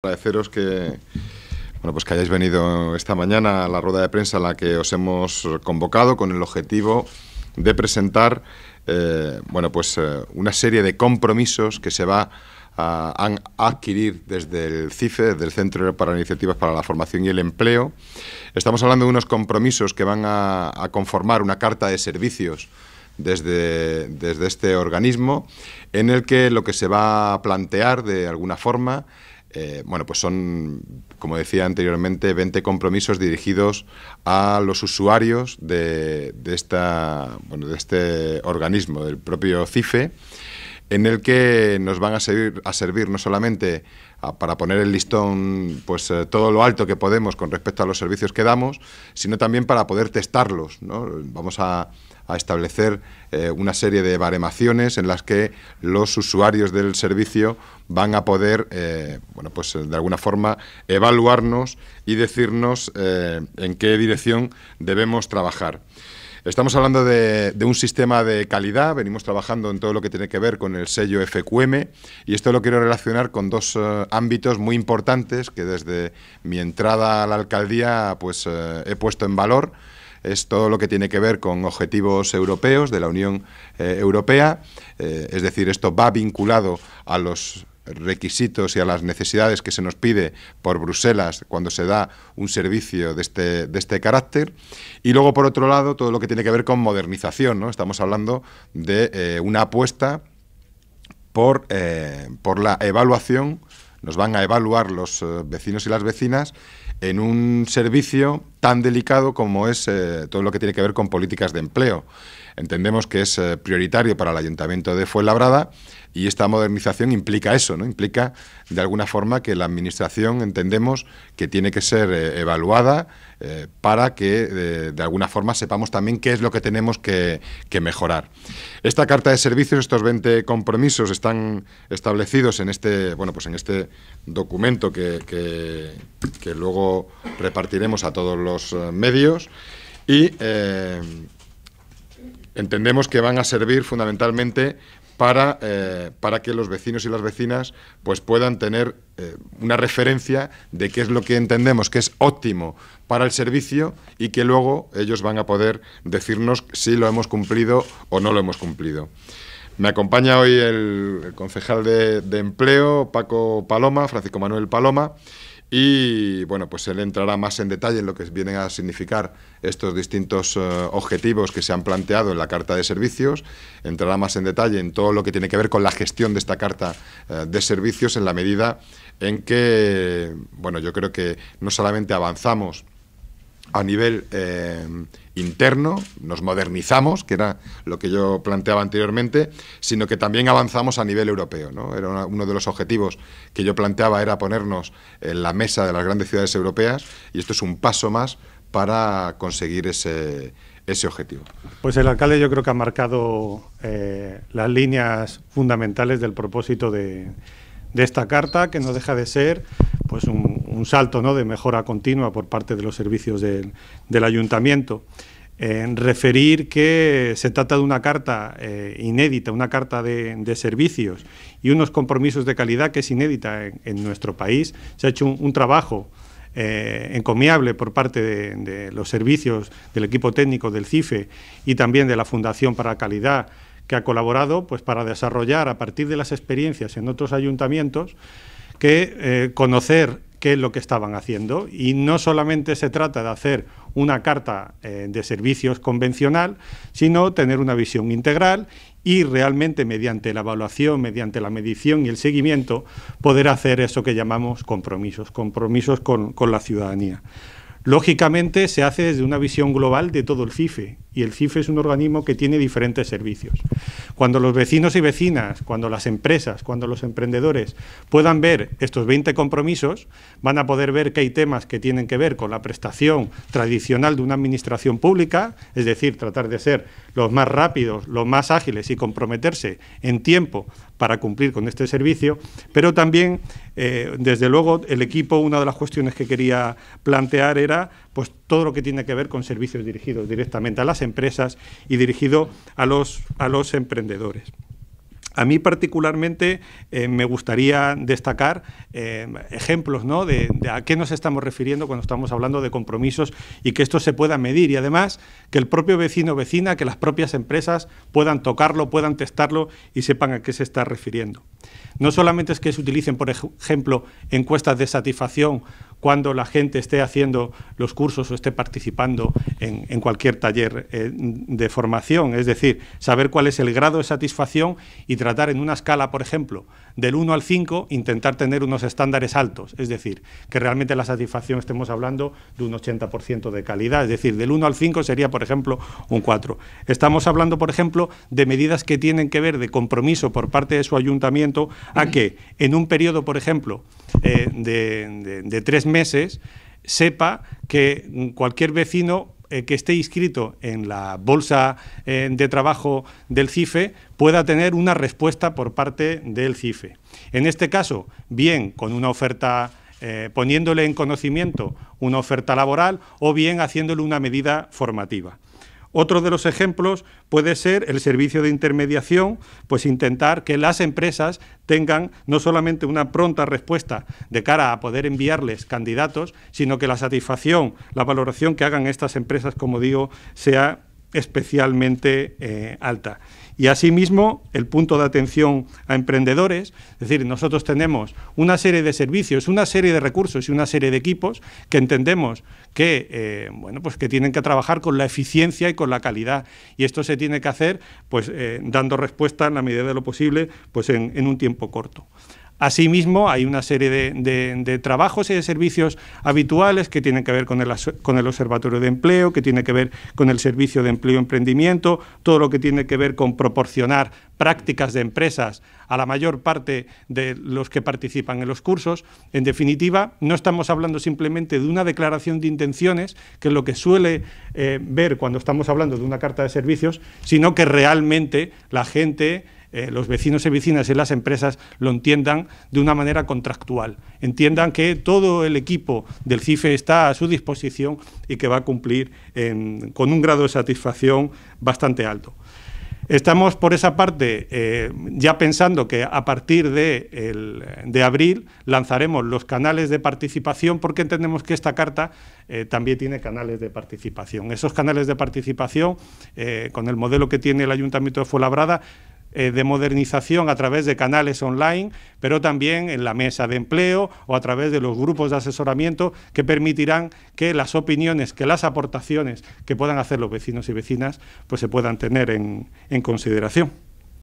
Agradeceros que, bueno, pues que hayáis venido esta mañana a la rueda de prensa a la que os hemos convocado con el objetivo de presentar eh, bueno, pues, eh, una serie de compromisos que se va a, adquirir desde el CIFE, del el Centro para Iniciativas para la Formación y el Empleo. Estamos hablando de unos compromisos que van a, conformar una carta de servicios desde, desde este organismo, en el que lo que se va a plantear de alguna forma eh, bueno, pues son, como decía anteriormente, 20 compromisos dirigidos a los usuarios de, de, esta, bueno, de este organismo, del propio CIFE, en el que nos van a servir, a servir no solamente para poner el listón pues eh, todo lo alto que podemos con respecto a los servicios que damos, sino también para poder testarlos. Vamos a, establecer eh, una serie de baremaciones en las que los usuarios del servicio van a poder, eh, bueno, pues de alguna forma evaluarnos y decirnos en qué dirección debemos trabajar. Estamos hablando de, un sistema de calidad, venimos trabajando en todo lo que tiene que ver con el sello FQM y esto lo quiero relacionar con dos eh, ámbitos muy importantes que desde mi entrada a la alcaldía pues, eh, he puesto en valor. Es todo lo que tiene que ver con objetivos europeos de la Unión eh, Europea, es decir, esto va vinculado a los requisitos y a las necesidades que se nos pide por Bruselas cuando se da un servicio de este, de este carácter. Y luego, por otro lado, todo lo que tiene que ver con modernización. ¿no? Estamos hablando de eh, una apuesta por, eh, por la evaluación. Nos van a evaluar los eh, vecinos y las vecinas en un servicio tan delicado como es eh, todo lo que tiene que ver con políticas de empleo. Entendemos que es eh, prioritario para el Ayuntamiento de Fuenlabrada y esta modernización implica eso, ¿no? Implica de alguna forma que la administración entendemos que tiene que ser eh, evaluada para que de alguna forma sepamos también qué es lo que tenemos que, mejorar. Esta carta de servicios, estos 20 compromisos están establecidos en este, bueno, pues en este documento que, que luego repartiremos a todos los los eh, medios y eh, entendemos que van a servir fundamentalmente para, eh, para, que los vecinos y las vecinas pues puedan tener una referencia de qué es lo que entendemos que es óptimo para el servicio y que luego ellos van a poder decirnos si lo hemos cumplido o no lo hemos cumplido. Me acompaña hoy el, concejal de, de empleo, Paco Paloma, Francisco Manuel Paloma, y bueno, pues él entrará más en detalle en lo que vienen a significar estos distintos eh, objetivos que se han planteado en la Carta de Servicios, entrará más en detalle en todo lo que tiene que ver con la gestión de esta Carta eh, de Servicios en la medida en que, bueno, yo creo que no solamente avanzamos, a nivel eh, interno, nos modernizamos, que era lo que yo planteaba anteriormente, sino que también avanzamos a nivel europeo. ¿no? Era uno de los objetivos que yo planteaba era ponernos en la mesa de las grandes ciudades europeas y esto es un paso más para conseguir ese, ese objetivo. Pues el alcalde yo creo que ha marcado eh, las líneas fundamentales del propósito de, de esta carta, que no deja de ser pues un, un salto ¿no? de mejora continua por parte de los servicios del ayuntamiento. En referir que se trata de una carta eh, inédita, una carta de, servicios y unos compromisos de calidad que es inédita en, nuestro país. Se ha hecho un, trabajo eh, encomiable por parte de, los servicios del equipo técnico del CIFE y también de la Fundación para Calidad que ha colaborado pues, para desarrollar a partir de las experiencias en otros ayuntamientos que eh, conocer qué es lo que estaban haciendo. Y no solamente se trata de hacer una carta eh, de servicios convencional, sino tener una visión integral y realmente mediante la evaluación, mediante la medición y el seguimiento, poder hacer eso que llamamos compromisos, compromisos con, con la ciudadanía. Lógicamente se hace desde una visión global de todo el CIFE y el CIFE es un organismo que tiene diferentes servicios. Cuando los vecinos y vecinas, cuando las empresas, cuando los emprendedores puedan ver estos 20 compromisos, van a poder ver que hay temas que tienen que ver con la prestación tradicional de una administración pública, es decir, tratar de ser los más rápidos, los más ágiles y comprometerse en tiempo para cumplir con este servicio, pero también, eh, desde luego, el equipo, una de las cuestiones que quería plantear era pues, todo lo que tiene que ver con servicios dirigidos directamente a las empresas y dirigidos a los emprendedores. A mí particularmente eh, me gustaría destacar eh, ejemplos de, a qué nos estamos refiriendo cuando estamos hablando de compromisos y que esto se pueda medir y además que el propio vecino o vecina, que las propias empresas puedan tocarlo, puedan testarlo y sepan a qué se está refiriendo. No solamente es que se utilicen, por ejemplo, encuestas de satisfacción cuando la gente esté haciendo los cursos o esté participando en, cualquier taller eh, de formación. Es decir, saber cuál es el grado de satisfacción y tratar en una escala, por ejemplo, del 1 al 5, intentar tener unos estándares altos. Es decir, que realmente la satisfacción estemos hablando de un 80% de calidad. Es decir, del 1 al 5 sería, por ejemplo, un 4. Estamos hablando, por ejemplo, de medidas que tienen que ver de compromiso por parte de su ayuntamiento a que en un periodo, por ejemplo, eh, de, tres meses sepa que cualquier vecino eh, que esté inscrito en la bolsa eh, de trabajo del CIFE pueda tener una respuesta por parte del CIFE. En este caso, bien con una oferta, poniéndole en conocimiento una oferta laboral o bien haciéndole una medida formativa. Otro de los ejemplos puede ser el servicio de intermediación, pues intentar que las empresas tengan no solamente una pronta respuesta de cara a poder enviarles candidatos, sino que la satisfacción, la valoración que hagan estas empresas, como digo, sea especialmente eh, alta. Y asimismo, el punto de atención a emprendedores, es decir, nosotros tenemos una serie de servicios, una serie de recursos y una serie de equipos que entendemos que, eh, bueno, pues que tienen que trabajar con la eficiencia y con la calidad. Y esto se tiene que hacer pues, eh, dando respuesta en la medida de lo posible pues en un tiempo corto. Asimismo, hay una serie de, trabajos y de servicios habituales que tienen que ver con el, Observatorio de Empleo, que tiene que ver con el Servicio de Empleo y Emprendimiento, todo lo que tiene que ver con proporcionar prácticas de empresas a la mayor parte de los que participan en los cursos. En definitiva, no estamos hablando simplemente de una declaración de intenciones, que es lo que suele eh, ver cuando estamos hablando de una carta de servicios, sino que realmente la gente eh, los vecinos y vecinas y las empresas lo entiendan de una manera contractual, entiendan que todo el equipo del CIFE está a su disposición y que va a cumplir con un grado de satisfacción bastante alto. Estamos, por esa parte, eh, ya pensando que a partir de, abril lanzaremos los canales de participación porque entendemos que esta carta eh, también tiene canales de participación. Esos canales de participación, con el modelo que tiene el Ayuntamiento de Fuenlabrada, eh, de modernización a través de canales online, pero también en la mesa de empleo o a través de los grupos de asesoramiento que permitirán que las opiniones, que las aportaciones que puedan hacer los vecinos y vecinas, pues se puedan tener en consideración.